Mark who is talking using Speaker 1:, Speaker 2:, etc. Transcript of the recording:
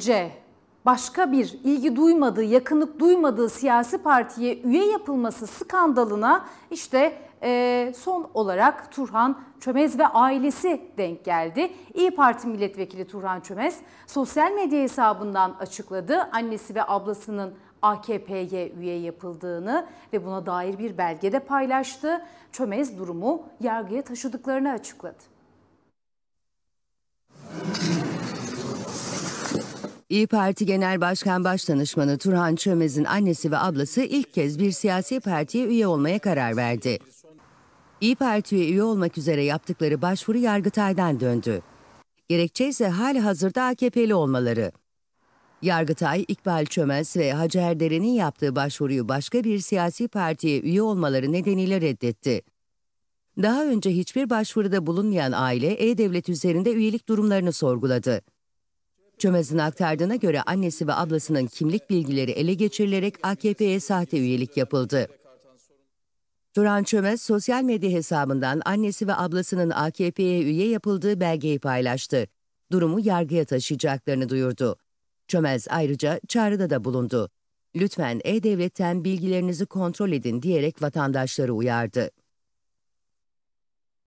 Speaker 1: C. Başka bir ilgi duymadığı, yakınlık duymadığı siyasi partiye üye yapılması skandalına işte e, son olarak Turhan Çömez ve ailesi denk geldi. İyi Parti milletvekili Turhan Çömez sosyal medya hesabından açıkladı annesi ve ablasının AKP'ye üye yapıldığını ve buna dair bir belgede paylaştı. Çömez durumu yargıya taşıdıklarını açıkladı.
Speaker 2: İyi Parti Genel Başkan Başdanışmanı Turhan Çömez'in annesi ve ablası ilk kez bir siyasi partiye üye olmaya karar verdi. İyi Parti'ye üye olmak üzere yaptıkları başvuru Yargıtay'dan döndü. Gerekçe ise hali hazırda AKP'li olmaları. Yargıtay, İkbal Çömez ve Hacı Erderen'in yaptığı başvuruyu başka bir siyasi partiye üye olmaları nedeniyle reddetti. Daha önce hiçbir başvuruda bulunmayan aile E-Devlet üzerinde üyelik durumlarını sorguladı. Çömez'in aktardığına göre annesi ve ablasının kimlik bilgileri ele geçirilerek AKP'ye sahte üyelik yapıldı. Duran Çömez sosyal medya hesabından annesi ve ablasının AKP'ye üye yapıldığı belgeyi paylaştı. Durumu yargıya taşıyacaklarını duyurdu. Çömez ayrıca çağrıda da bulundu. Lütfen E-Devlet'ten bilgilerinizi kontrol edin diyerek vatandaşları uyardı.